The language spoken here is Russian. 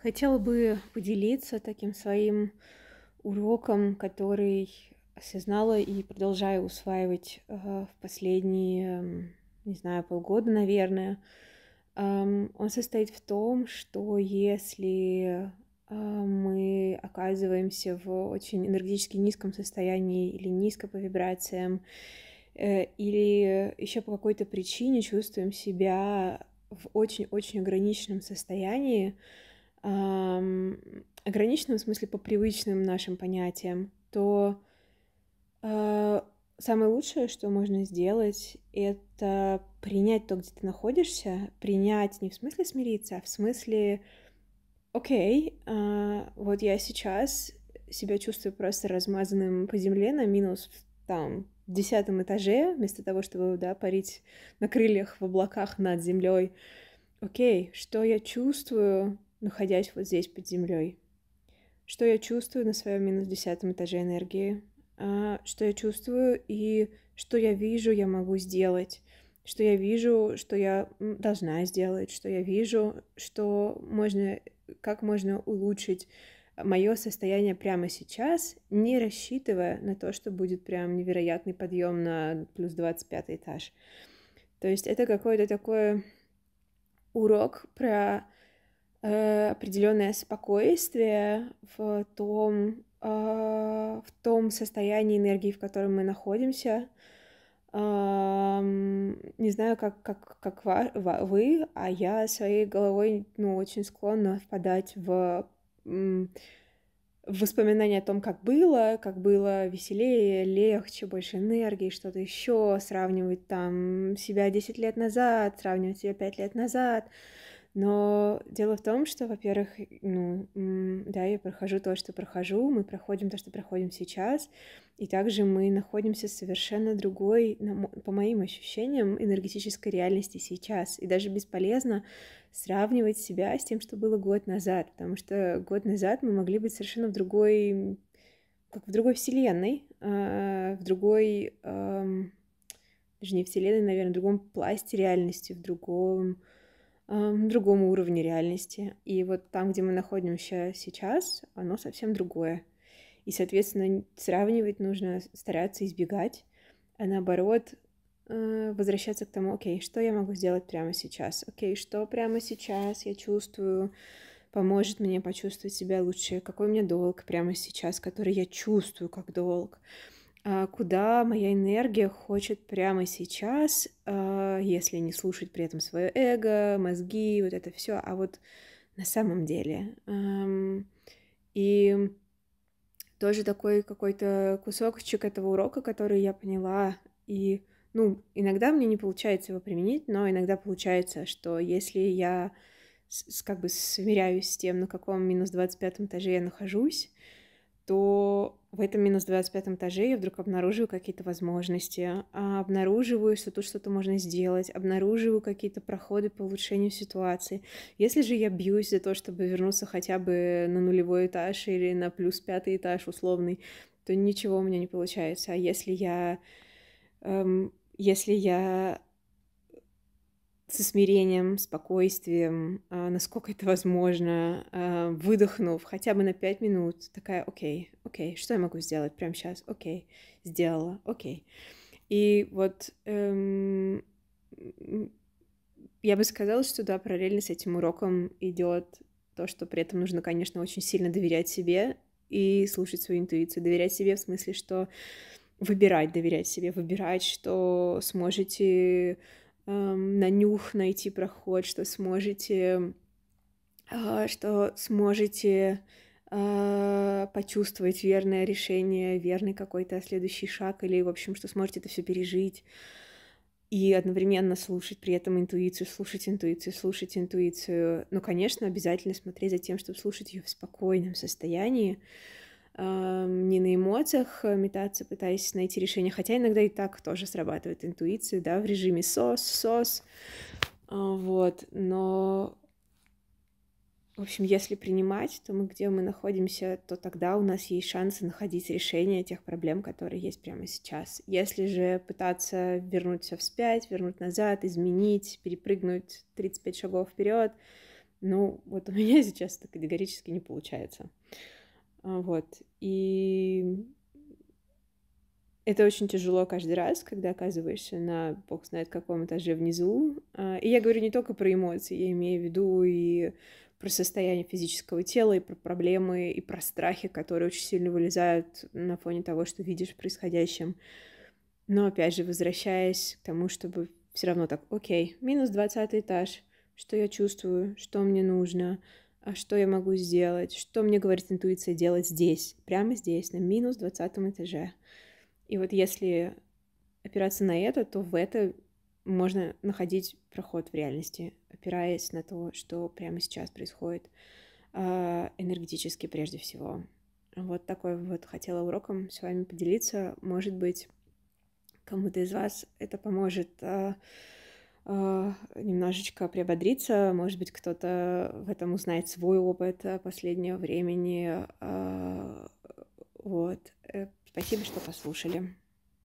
Хотела бы поделиться таким своим уроком, который осознала и продолжаю усваивать э, в последние, не знаю, полгода, наверное. Он состоит в том, что если э, мы оказываемся в очень энергетически низком состоянии или низко по вибрациям, э, или еще по какой-то причине чувствуем себя в очень-очень ограниченном состоянии, ограниченном смысле по привычным нашим понятиям, то э, самое лучшее, что можно сделать, это принять то, где ты находишься, принять не в смысле смириться, а в смысле, окей, э, вот я сейчас себя чувствую просто размазанным по земле на минус там десятом этаже, вместо того, чтобы да, парить на крыльях в облаках над землей. Окей, что я чувствую, находясь вот здесь под землей. Что я чувствую на своем минус десятом этаже энергии, а, что я чувствую и что я вижу, я могу сделать, что я вижу, что я должна сделать, что я вижу, что можно, как можно улучшить мое состояние прямо сейчас, не рассчитывая на то, что будет прям невероятный подъем на плюс 25 этаж. То есть это какой-то такой урок про Э, определенное спокойствие в том, а, в том состоянии энергии, в котором мы находимся. Не знаю, как, как, как вы, а я своей головой ну, очень склонна впадать в воспоминания о том, как было, как было веселее, легче, больше энергии, что-то еще, сравнивать там себя 10 лет назад, сравнивать себя 5 лет назад, но дело в том, что, во-первых, ну, да, я прохожу то, что прохожу, мы проходим то, что проходим сейчас, и также мы находимся в совершенно другой, по моим ощущениям, энергетической реальности сейчас. И даже бесполезно сравнивать себя с тем, что было год назад, потому что год назад мы могли быть совершенно в другой, как в другой вселенной, а, в другой, даже не вселенной, наверное, в другом пласте реальности, в другом Эм, другому уровню реальности. И вот там, где мы находимся сейчас, оно совсем другое. И, соответственно, сравнивать нужно стараться избегать, а наоборот э, возвращаться к тому, окей, что я могу сделать прямо сейчас, окей, что прямо сейчас я чувствую, поможет мне почувствовать себя лучше, какой у меня долг прямо сейчас, который я чувствую как долг. А, куда моя энергия хочет прямо сейчас, а, если не слушать при этом свое эго, мозги, вот это все, а вот на самом деле. И тоже такой какой-то кусочек этого урока, который я поняла, и ну, иногда мне не получается его применить, но иногда получается, что если я с, как бы смиряюсь с тем, на каком минус 25 этаже я нахожусь, то в этом минус 25 этаже я вдруг обнаруживаю какие-то возможности, а, обнаруживаю, что тут что-то можно сделать, обнаруживаю какие-то проходы по улучшению ситуации. Если же я бьюсь за то, чтобы вернуться хотя бы на нулевой этаж или на плюс пятый этаж условный, то ничего у меня не получается. А если я... Эм, если я со смирением, спокойствием, а, насколько это возможно, а, выдохнув хотя бы на пять минут, такая, окей, окей, что я могу сделать прямо сейчас, окей, сделала, окей. И вот эм, я бы сказала, что да, параллельно с этим уроком идет то, что при этом нужно, конечно, очень сильно доверять себе и слушать свою интуицию. Доверять себе в смысле, что выбирать, доверять себе, выбирать, что сможете эм, на нюх найти проход, что сможете, э, что сможете э, почувствовать верное решение, верный какой-то следующий шаг, или, в общем, что сможете это все пережить и одновременно слушать при этом интуицию, слушать интуицию, слушать интуицию. Ну, конечно, обязательно смотреть за тем, чтобы слушать ее в спокойном состоянии, Эм, не на эмоциях э, метаться, пытаясь найти решение, хотя иногда и так тоже срабатывает интуиция, да, в режиме сос, сос, а, вот, но, в общем, если принимать, то мы, где мы находимся, то тогда у нас есть шансы находить решение тех проблем, которые есть прямо сейчас. Если же пытаться вернуться вспять, вернуть назад, изменить, перепрыгнуть 35 шагов вперед, ну, вот у меня сейчас это категорически не получается. А, вот. И это очень тяжело каждый раз, когда оказываешься на, бог знает, каком этаже внизу. А, и я говорю не только про эмоции, я имею в виду и про состояние физического тела, и про проблемы, и про страхи, которые очень сильно вылезают на фоне того, что видишь в происходящем. Но опять же, возвращаясь к тому, чтобы все равно так, окей, минус 20 этаж, что я чувствую, что мне нужно, а что я могу сделать, что мне говорит интуиция делать здесь, прямо здесь, на минус двадцатом этаже. И вот если опираться на это, то в это можно находить проход в реальности, опираясь на то, что прямо сейчас происходит а, энергетически прежде всего. Вот такой вот хотела уроком с вами поделиться. Может быть, кому-то из вас это поможет а, Э, немножечко приободриться. Может быть, кто-то в этом узнает свой опыт э, последнего времени. Э, вот. Спасибо, что послушали.